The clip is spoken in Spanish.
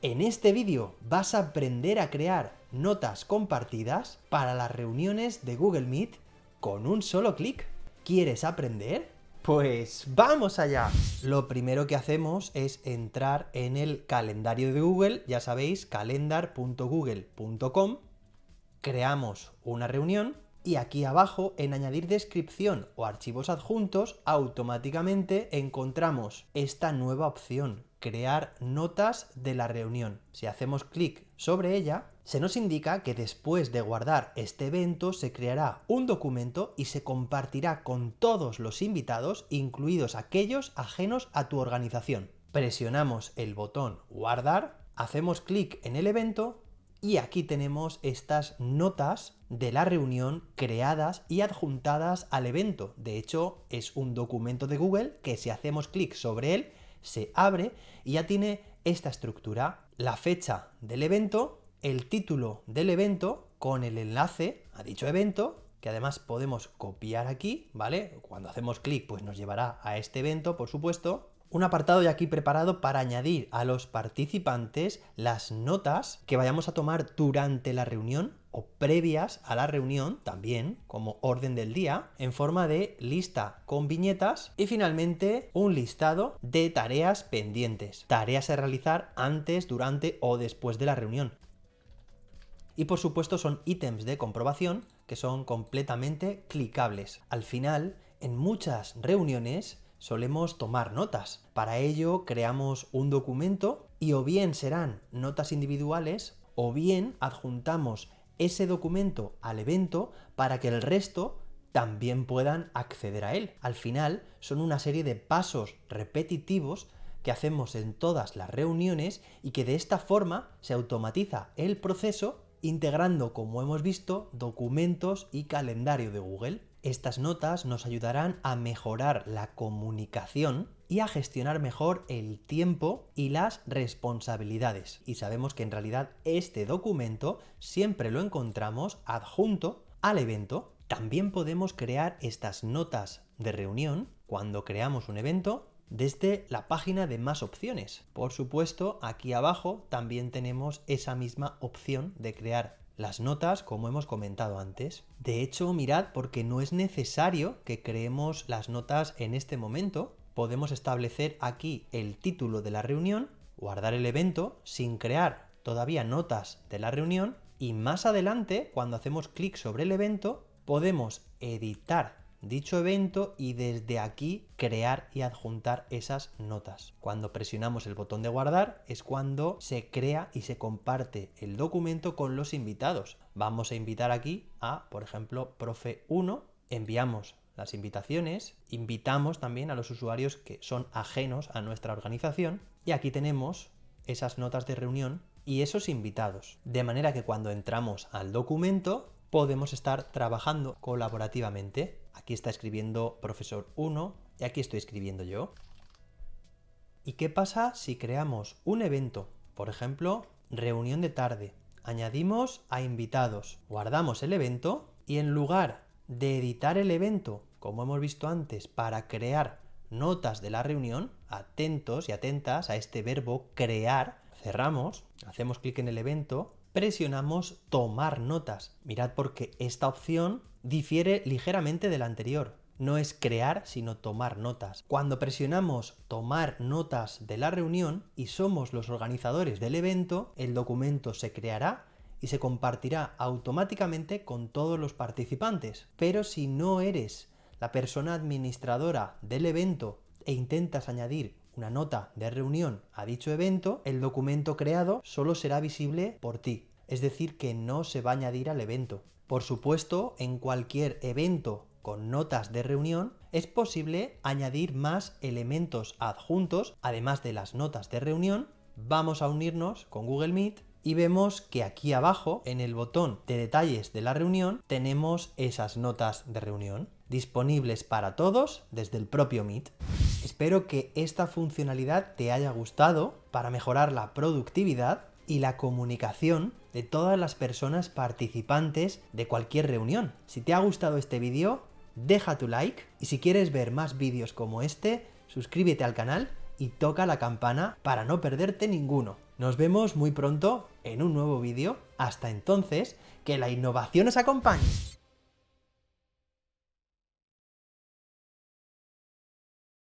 En este vídeo vas a aprender a crear notas compartidas para las reuniones de Google Meet con un solo clic. ¿Quieres aprender? Pues vamos allá. Lo primero que hacemos es entrar en el calendario de Google, ya sabéis, calendar.google.com, creamos una reunión y aquí abajo en añadir descripción o archivos adjuntos automáticamente encontramos esta nueva opción, crear notas de la reunión. Si hacemos clic sobre ella, se nos indica que después de guardar este evento se creará un documento y se compartirá con todos los invitados, incluidos aquellos ajenos a tu organización. Presionamos el botón guardar, hacemos clic en el evento y aquí tenemos estas notas de la reunión creadas y adjuntadas al evento. De hecho, es un documento de Google que si hacemos clic sobre él se abre y ya tiene esta estructura, la fecha del evento, el título del evento con el enlace a dicho evento, que además podemos copiar aquí, ¿vale? Cuando hacemos clic pues nos llevará a este evento, por supuesto, un apartado ya aquí preparado para añadir a los participantes las notas que vayamos a tomar durante la reunión previas a la reunión, también como orden del día, en forma de lista con viñetas y finalmente un listado de tareas pendientes, tareas a realizar antes, durante o después de la reunión. Y por supuesto son ítems de comprobación que son completamente clicables. Al final, en muchas reuniones solemos tomar notas. Para ello creamos un documento y o bien serán notas individuales o bien adjuntamos ese documento al evento para que el resto también puedan acceder a él. Al final, son una serie de pasos repetitivos que hacemos en todas las reuniones y que de esta forma se automatiza el proceso integrando, como hemos visto, documentos y calendario de Google. Estas notas nos ayudarán a mejorar la comunicación y a gestionar mejor el tiempo y las responsabilidades. Y sabemos que en realidad este documento siempre lo encontramos adjunto al evento. También podemos crear estas notas de reunión cuando creamos un evento desde la página de más opciones. Por supuesto, aquí abajo también tenemos esa misma opción de crear las notas, como hemos comentado antes. De hecho, mirad, porque no es necesario que creemos las notas en este momento, podemos establecer aquí el título de la reunión, guardar el evento sin crear todavía notas de la reunión y más adelante, cuando hacemos clic sobre el evento, podemos editar dicho evento y desde aquí crear y adjuntar esas notas. Cuando presionamos el botón de guardar es cuando se crea y se comparte el documento con los invitados. Vamos a invitar aquí a, por ejemplo, profe 1, enviamos las invitaciones, invitamos también a los usuarios que son ajenos a nuestra organización y aquí tenemos esas notas de reunión y esos invitados. De manera que cuando entramos al documento podemos estar trabajando colaborativamente. Aquí está escribiendo profesor 1 y aquí estoy escribiendo yo. ¿Y qué pasa si creamos un evento? Por ejemplo, reunión de tarde. Añadimos a invitados, guardamos el evento y en lugar de editar el evento como hemos visto antes, para crear notas de la reunión, atentos y atentas a este verbo crear, cerramos, hacemos clic en el evento, presionamos tomar notas. Mirad porque esta opción difiere ligeramente de la anterior. No es crear, sino tomar notas. Cuando presionamos tomar notas de la reunión y somos los organizadores del evento, el documento se creará y se compartirá automáticamente con todos los participantes. Pero si no eres la persona administradora del evento e intentas añadir una nota de reunión a dicho evento, el documento creado solo será visible por ti, es decir, que no se va a añadir al evento. Por supuesto, en cualquier evento con notas de reunión, es posible añadir más elementos adjuntos, además de las notas de reunión. Vamos a unirnos con Google Meet y vemos que aquí abajo, en el botón de detalles de la reunión, tenemos esas notas de reunión disponibles para todos desde el propio Meet. Espero que esta funcionalidad te haya gustado para mejorar la productividad y la comunicación de todas las personas participantes de cualquier reunión. Si te ha gustado este vídeo, deja tu like y si quieres ver más vídeos como este, suscríbete al canal y toca la campana para no perderte ninguno. Nos vemos muy pronto en un nuevo vídeo. Hasta entonces, que la innovación os acompañe.